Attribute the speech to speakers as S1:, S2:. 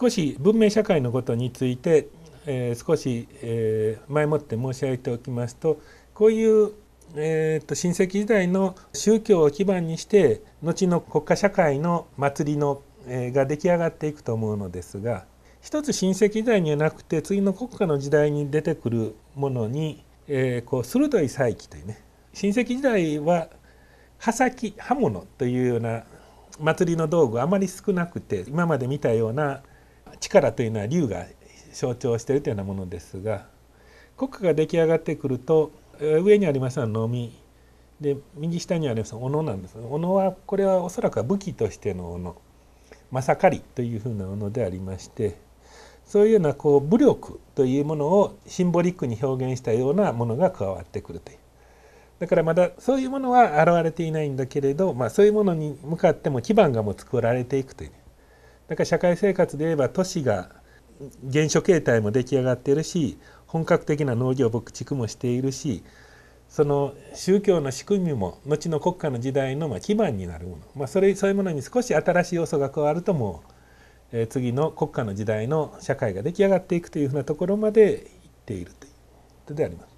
S1: 少し文明社会のことについて、えー、少し、えー、前もって申し上げておきますとこういう、えーと、親戚時代の宗教を基盤にして後の国家社会の祭りの、えー、が出来上がっていくと思うのですが一つ親戚時代にはなくて次の国家の時代に出てくるものに、えー、こう鋭い再起というね親戚時代は刃先刃物というような祭りの道具あまり少なくて今まで見たような力というのは龍が象徴しているというようなものですが国家が出来上がってくると上にありますのは飲みで右下にありますの斧なんです斧はこれはおそらくは武器としての斧まさかりというふうな斧でありましてそういうようなこう武力というものをシンボリックに表現したようなものが加わってくるという。だからまだそういうものは現れていないんだけれど、まあ、そういうものに向かっても基盤がもう作られていくという、ね、だから社会生活で言えば都市が原初形態も出来上がってるし本格的な農業牧畜もしているしその宗教の仕組みも後の国家の時代のま基盤になるもの、まあ、それそういうものに少し新しい要素が加わるともう、え次の国家の時代の社会が出来上がっていくというふうなところまでいっているということであります。